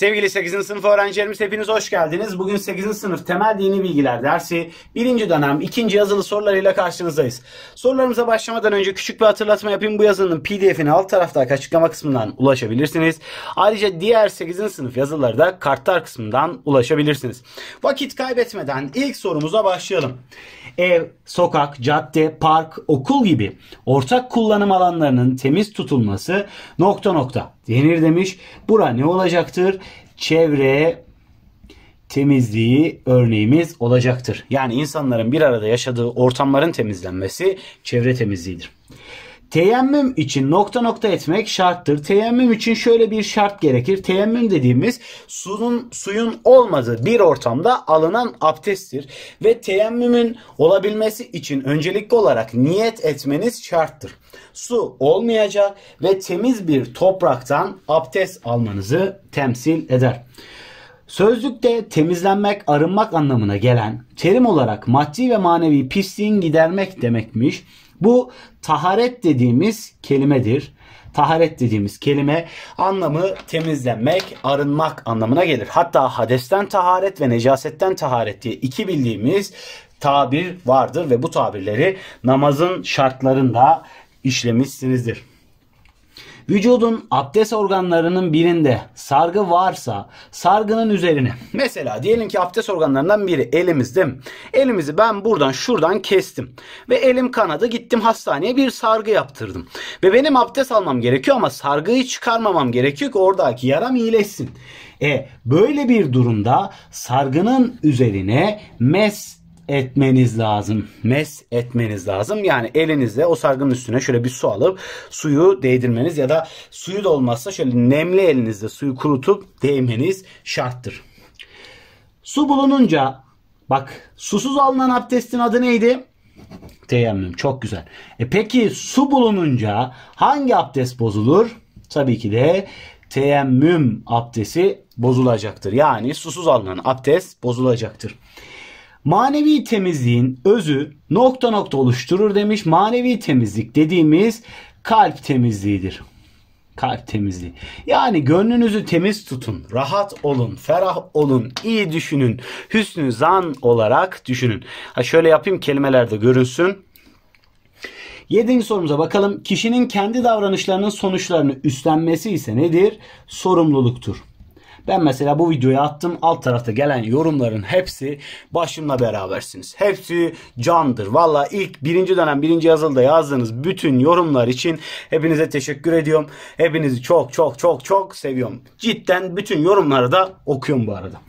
Sevgili 8. sınıf öğrencilerimiz hepiniz hoş geldiniz. Bugün 8. sınıf temel dini bilgiler dersi 1. dönem 2. yazılı sorularıyla karşınızdayız. Sorularımıza başlamadan önce küçük bir hatırlatma yapayım. Bu yazının pdf'ini alt taraftaki açıklama kısmından ulaşabilirsiniz. Ayrıca diğer 8. sınıf yazıları da kartlar kısmından ulaşabilirsiniz. Vakit kaybetmeden ilk sorumuza başlayalım ev, sokak, cadde, park, okul gibi ortak kullanım alanlarının temiz tutulması nokta nokta denir demiş. Bura ne olacaktır? Çevre temizliği örneğimiz olacaktır. Yani insanların bir arada yaşadığı ortamların temizlenmesi çevre temizliğidir. Teyemmüm için nokta nokta etmek şarttır. Teyemmüm için şöyle bir şart gerekir. Teyemmüm dediğimiz suyun, suyun olmadığı bir ortamda alınan abdesttir. Ve teyemmümün olabilmesi için öncelikli olarak niyet etmeniz şarttır. Su olmayacak ve temiz bir topraktan abdest almanızı temsil eder. Sözlükte temizlenmek, arınmak anlamına gelen terim olarak maddi ve manevi pisliğin gidermek demekmiş. Bu taharet dediğimiz kelimedir. Taharet dediğimiz kelime anlamı temizlenmek, arınmak anlamına gelir. Hatta hadesten taharet ve necasetten taharet diye iki bildiğimiz tabir vardır ve bu tabirleri namazın şartlarında işlemişsinizdir. Vücudun abdest organlarının birinde sargı varsa sargının üzerine mesela diyelim ki abdest organlarından biri elimiz değil mi? Elimizi ben buradan şuradan kestim ve elim kanadı gittim hastaneye bir sargı yaptırdım. Ve benim abdest almam gerekiyor ama sargıyı çıkarmamam gerekiyor ki oradaki yaram iyileşsin. E böyle bir durumda sargının üzerine mes etmeniz lazım. Mes etmeniz lazım. Yani elinizle o sargının üstüne şöyle bir su alıp suyu değdirmeniz ya da suyu da olmazsa şöyle nemli elinizle suyu kurutup değmeniz şarttır. Su bulununca bak susuz alınan abdestin adı neydi? Teyemmüm. Çok güzel. E peki su bulununca hangi abdest bozulur? Tabii ki de teyemmüm abdesti bozulacaktır. Yani susuz alınan abdest bozulacaktır. Manevi temizliğin özü nokta nokta oluşturur demiş. Manevi temizlik dediğimiz kalp temizliğidir. Kalp temizliği. Yani gönlünüzü temiz tutun, rahat olun, ferah olun, iyi düşünün, hüsnü zan olarak düşünün. Ha şöyle yapayım kelimelerde görünsün. Yedinci sorumuza bakalım. Kişinin kendi davranışlarının sonuçlarını üstlenmesi ise nedir? Sorumluluktur. Ben mesela bu videoyu attım. Alt tarafta gelen yorumların hepsi başımla berabersiniz. Hepsi candır. Valla ilk birinci dönem birinci yazılıda yazdığınız bütün yorumlar için hepinize teşekkür ediyorum. Hepinizi çok çok çok çok seviyorum. Cidden bütün yorumları da okuyorum bu arada.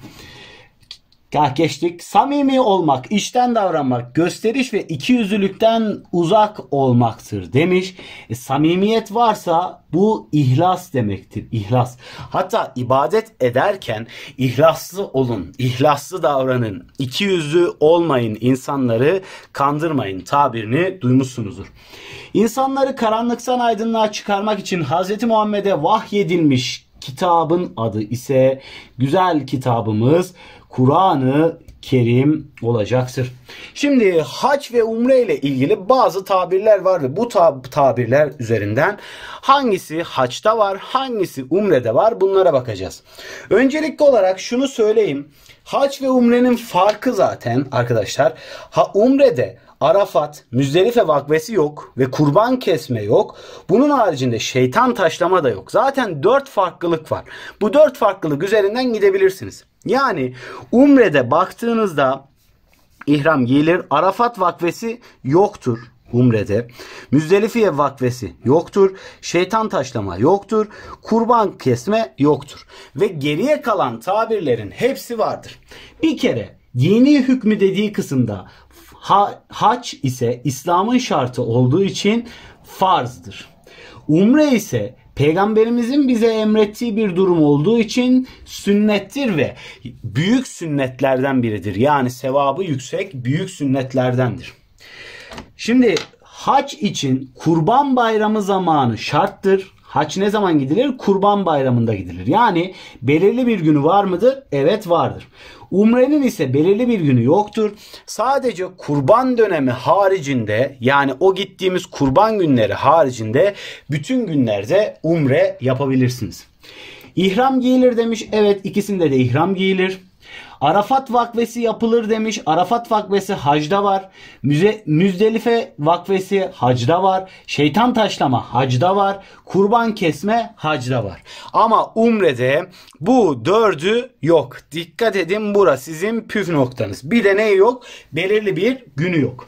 Kahkeşlik, samimi olmak, içten davranmak, gösteriş ve ikiyüzlülükten uzak olmaktır demiş. E, samimiyet varsa bu ihlas demektir. İhlas. Hatta ibadet ederken ihlaslı olun, ihlaslı davranın, iki yüzlü olmayın, insanları kandırmayın tabirini duymuşsunuzdur. İnsanları karanlıktan aydınlığa çıkarmak için Hz. Muhammed'e vahyedilmiş kitabın adı ise güzel kitabımız Kur'an-ı Kerim olacaktır. Şimdi hac ve umre ile ilgili bazı tabirler var ve bu tabirler üzerinden hangisi haçta var, hangisi umrede var bunlara bakacağız. Öncelikli olarak şunu söyleyeyim. Hac ve umrenin farkı zaten arkadaşlar. Ha umrede Arafat, Müzdelife vakvesi yok ve kurban kesme yok. Bunun haricinde şeytan taşlama da yok. Zaten dört farklılık var. Bu dört farklılık üzerinden gidebilirsiniz. Yani Umre'de baktığınızda ihram gelir. Arafat vakfesi yoktur. Umre'de. Müzdelifiye vakfesi yoktur. Şeytan taşlama yoktur. Kurban kesme yoktur. Ve geriye kalan tabirlerin hepsi vardır. Bir kere yeni hükmü dediği kısımda ha, haç ise İslam'ın şartı olduğu için farzdır. Umre ise peygamberimizin bize emrettiği bir durum olduğu için sünnettir ve büyük sünnetlerden biridir. Yani sevabı yüksek büyük sünnetlerdendir. Şimdi haç için kurban bayramı zamanı şarttır. Haç ne zaman gidilir? Kurban bayramında gidilir. Yani belirli bir günü var mıdır? Evet vardır. Umrenin ise belirli bir günü yoktur. Sadece kurban dönemi haricinde yani o gittiğimiz kurban günleri haricinde bütün günlerde umre yapabilirsiniz. İhram giyilir demiş. Evet ikisinde de ihram giyilir. Arafat vakfesi yapılır demiş. Arafat vakfesi hacda var. Müze, Müzdelife vakfesi hacda var. Şeytan taşlama hacda var. Kurban kesme hacda var. Ama umrede bu dördü yok. Dikkat edin bura sizin püf noktanız. Bir de ne yok? Belirli bir günü yok.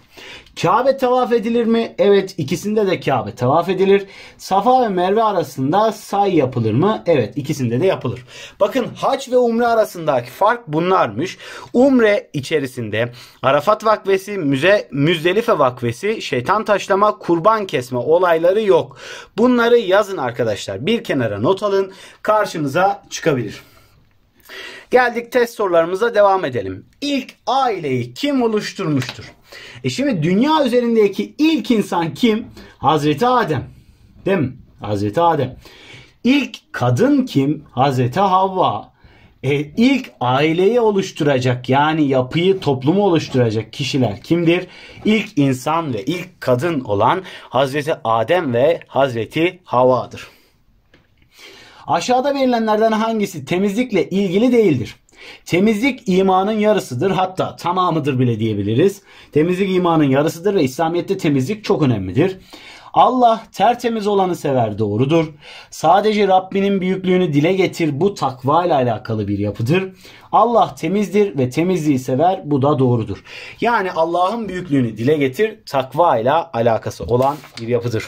Kabe tavaf edilir mi? Evet ikisinde de Kabe tavaf edilir. Safa ve Merve arasında say yapılır mı? Evet ikisinde de yapılır. Bakın hac ve umre arasındaki fark bunlarmış. Umre içerisinde Arafat vakvesi, müze, Müzdelife vakfesi, şeytan taşlama, kurban kesme olayları yok. Bunları yazın arkadaşlar. Bir kenara not alın. Karşınıza çıkabilir. Geldik test sorularımıza devam edelim. İlk aileyi kim oluşturmuştur? E şimdi dünya üzerindeki ilk insan kim? Hazreti Adem. Değil mi? Hazreti Adem. İlk kadın kim? Hazreti Havva. E, ilk aileyi oluşturacak yani yapıyı toplumu oluşturacak kişiler kimdir? İlk insan ve ilk kadın olan Hazreti Adem ve Hazreti Havva'dır. Aşağıda verilenlerden hangisi temizlikle ilgili değildir? Temizlik imanın yarısıdır hatta tamamıdır bile diyebiliriz. Temizlik imanın yarısıdır ve İslamiyet'te temizlik çok önemlidir. Allah tertemiz olanı sever doğrudur. Sadece Rabbinin büyüklüğünü dile getir bu takva ile alakalı bir yapıdır. Allah temizdir ve temizliği sever bu da doğrudur. Yani Allah'ın büyüklüğünü dile getir takva ile alakası olan bir yapıdır.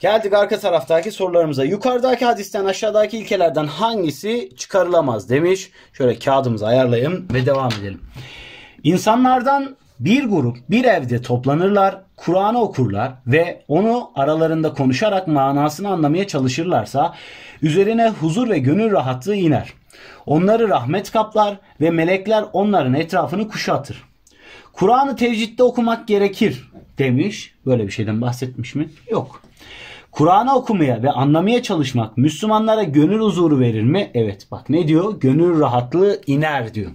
Geldik arka taraftaki sorularımıza. Yukarıdaki hadisten aşağıdaki ilkelerden hangisi çıkarılamaz demiş. Şöyle kağıdımızı ayarlayayım ve devam edelim. İnsanlardan bir grup bir evde toplanırlar, Kur'an'ı okurlar ve onu aralarında konuşarak manasını anlamaya çalışırlarsa üzerine huzur ve gönül rahatlığı iner. Onları rahmet kaplar ve melekler onların etrafını kuşatır. Kur'an'ı tevcitte okumak gerekir demiş. Böyle bir şeyden bahsetmiş mi? Yok. Kur'an'ı okumaya ve anlamaya çalışmak Müslümanlara gönül huzuru verir mi? Evet bak ne diyor? Gönül rahatlığı iner diyor.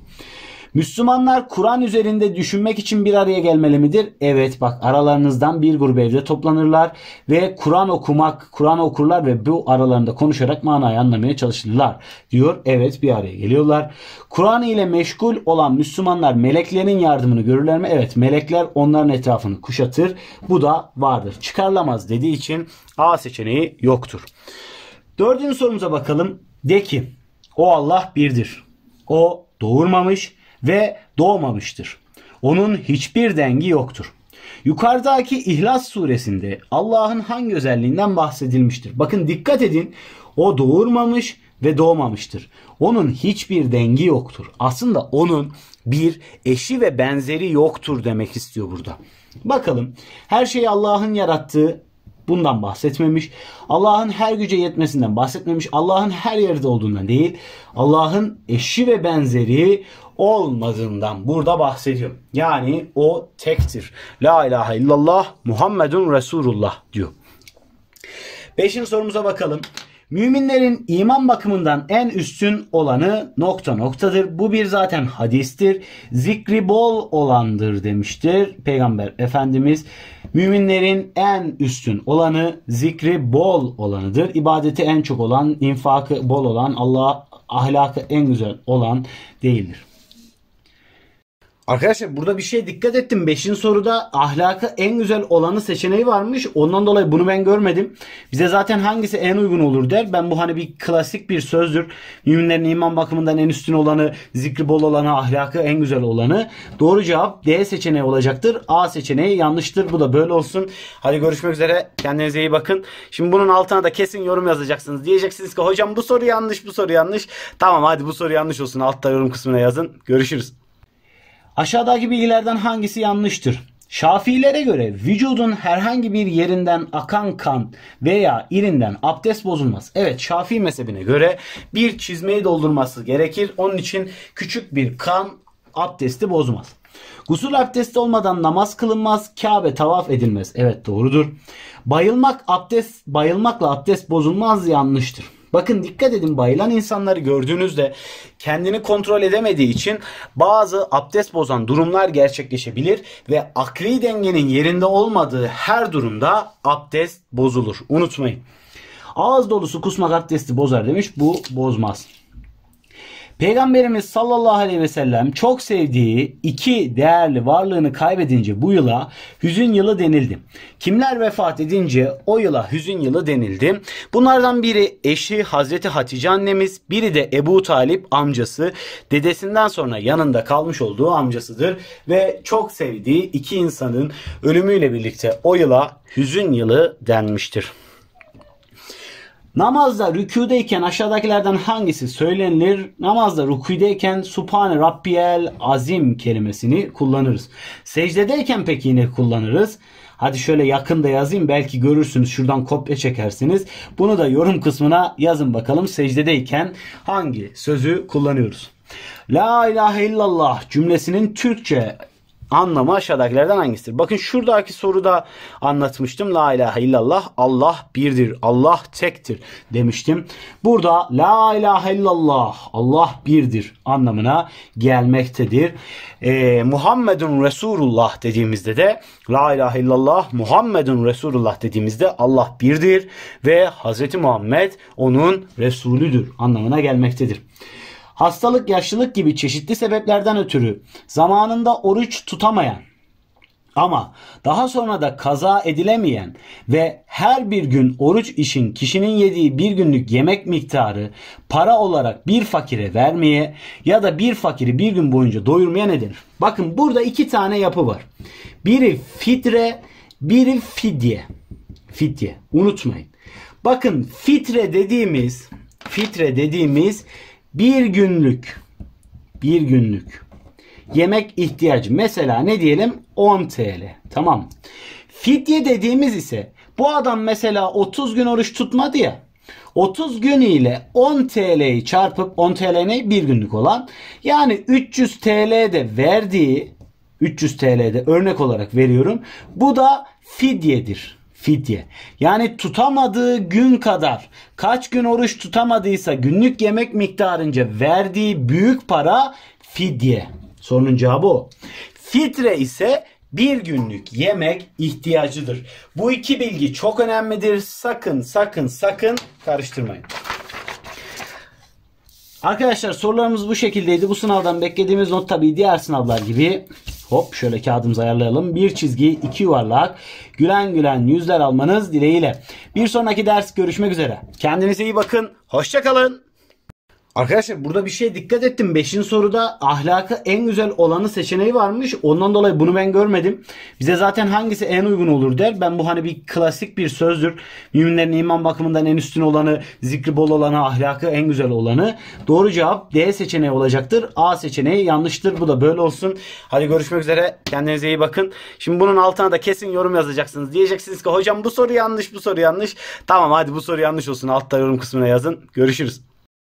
Müslümanlar Kur'an üzerinde düşünmek için bir araya gelmeli midir? Evet bak aralarınızdan bir grup evde toplanırlar ve Kur'an okumak, Kur'an okurlar ve bu aralarında konuşarak manayı anlamaya çalışırlar diyor. Evet bir araya geliyorlar. Kur'an ile meşgul olan Müslümanlar meleklerin yardımını görürler mi? Evet melekler onların etrafını kuşatır. Bu da vardır. Çıkarlamaz dediği için A seçeneği yoktur. Dördüncü sorumuza bakalım. De ki o Allah birdir. O doğurmamış, ve doğmamıştır. Onun hiçbir dengi yoktur. Yukarıdaki İhlas suresinde Allah'ın hangi özelliğinden bahsedilmiştir? Bakın dikkat edin. O doğurmamış ve doğmamıştır. Onun hiçbir dengi yoktur. Aslında onun bir eşi ve benzeri yoktur demek istiyor burada. Bakalım her şeyi Allah'ın yarattığı bundan bahsetmemiş. Allah'ın her güce yetmesinden bahsetmemiş. Allah'ın her yerde olduğundan değil, Allah'ın eşi ve benzeri olmadığından burada bahsediyor. Yani o tektir. La ilahe illallah Muhammedun Resulullah diyor. Beşinci sorumuza bakalım. Müminlerin iman bakımından en üstün olanı nokta noktadır. Bu bir zaten hadistir. Zikri bol olandır demiştir Peygamber Efendimiz. Müminlerin en üstün olanı zikri bol olanıdır. İbadeti en çok olan, infakı bol olan, Allah ahlakı en güzel olan değildir. Arkadaşlar burada bir şeye dikkat ettim. Beşinci soruda ahlakı en güzel olanı seçeneği varmış. Ondan dolayı bunu ben görmedim. Bize zaten hangisi en uygun olur der. Ben bu hani bir klasik bir sözdür. Müminlerin iman bakımından en üstün olanı, zikri bol olanı, ahlakı en güzel olanı. Doğru cevap D seçeneği olacaktır. A seçeneği yanlıştır. Bu da böyle olsun. Hadi görüşmek üzere. Kendinize iyi bakın. Şimdi bunun altına da kesin yorum yazacaksınız. Diyeceksiniz ki hocam bu soru yanlış, bu soru yanlış. Tamam hadi bu soru yanlış olsun. Altta yorum kısmına yazın. Görüşürüz. Aşağıdaki bilgilerden hangisi yanlıştır? Şafiilere göre vücudun herhangi bir yerinden akan kan veya irinden abdest bozulmaz. Evet Şafii mezhebine göre bir çizmeyi doldurması gerekir. Onun için küçük bir kan abdesti bozmaz. Gusül abdesti olmadan namaz kılınmaz, Kabe tavaf edilmez. Evet doğrudur. Bayılmak abdest bayılmakla abdest bozulmaz yanlıştır. Bakın dikkat edin bayılan insanları gördüğünüzde kendini kontrol edemediği için bazı abdest bozan durumlar gerçekleşebilir ve akli dengenin yerinde olmadığı her durumda abdest bozulur. Unutmayın. Ağız dolusu kusmak abdesti bozar demiş. Bu bozmaz. Peygamberimiz sallallahu aleyhi ve sellem çok sevdiği iki değerli varlığını kaybedince bu yıla hüzün yılı denildi. Kimler vefat edince o yıla hüzün yılı denildi. Bunlardan biri eşi Hazreti Hatice annemiz, biri de Ebu Talip amcası, dedesinden sonra yanında kalmış olduğu amcasıdır ve çok sevdiği iki insanın ölümüyle birlikte o yıla hüzün yılı denmiştir. Namazda rükudeyken aşağıdakilerden hangisi söylenir? Namazda rükudeyken Subhane Rabbiyel Azim kelimesini kullanırız. Secdedeyken peki yine kullanırız. Hadi şöyle yakında yazayım belki görürsünüz şuradan kopya çekersiniz. Bunu da yorum kısmına yazın bakalım secdedeyken hangi sözü kullanıyoruz. La ilahe illallah cümlesinin Türkçe Anlamı aşağıdakilerden hangisidir? Bakın şuradaki soruda anlatmıştım. La ilahe illallah Allah birdir. Allah tektir demiştim. Burada la ilahe illallah Allah birdir anlamına gelmektedir. Ee, Muhammedun Resulullah dediğimizde de la ilahe illallah Muhammedun Resulullah dediğimizde Allah birdir ve Hazreti Muhammed onun Resulüdür anlamına gelmektedir hastalık, yaşlılık gibi çeşitli sebeplerden ötürü zamanında oruç tutamayan ama daha sonra da kaza edilemeyen ve her bir gün oruç için kişinin yediği bir günlük yemek miktarı para olarak bir fakire vermeye ya da bir fakiri bir gün boyunca doyurmaya ne Bakın burada iki tane yapı var. Biri fitre, biri fidye. Fidye unutmayın. Bakın fitre dediğimiz fitre dediğimiz bir günlük bir günlük yemek ihtiyacı mesela ne diyelim 10 TL. Tamam. Fidye dediğimiz ise bu adam mesela 30 gün oruç tutmadı ya. 30 gün ile 10 TL'yi çarpıp 10 TL ne? Bir günlük olan. Yani 300 TL'de verdiği 300 TL'de örnek olarak veriyorum. Bu da fidyedir fidye. Yani tutamadığı gün kadar kaç gün oruç tutamadıysa günlük yemek miktarınca verdiği büyük para fidye. Sorunun cevabı o. Fitre ise bir günlük yemek ihtiyacıdır. Bu iki bilgi çok önemlidir. Sakın sakın sakın karıştırmayın. Arkadaşlar sorularımız bu şekildeydi. Bu sınavdan beklediğimiz not tabii diğer sınavlar gibi Hop şöyle kağıdımızı ayarlayalım. Bir çizgi, iki yuvarlak. Gülen gülen yüzler almanız dileğiyle. Bir sonraki ders görüşmek üzere. Kendinize iyi bakın. Hoşçakalın. Arkadaşlar burada bir şeye dikkat ettim. 5. soruda ahlakı en güzel olanı seçeneği varmış. Ondan dolayı bunu ben görmedim. Bize zaten hangisi en uygun olur der. Ben bu hani bir klasik bir sözdür. Müminlerin iman bakımından en üstün olanı, zikri bol olanı, ahlakı en güzel olanı. Doğru cevap D seçeneği olacaktır. A seçeneği yanlıştır. Bu da böyle olsun. Hadi görüşmek üzere. Kendinize iyi bakın. Şimdi bunun altına da kesin yorum yazacaksınız. Diyeceksiniz ki hocam bu soru yanlış, bu soru yanlış. Tamam hadi bu soru yanlış olsun. Altta yorum kısmına yazın. Görüşürüz.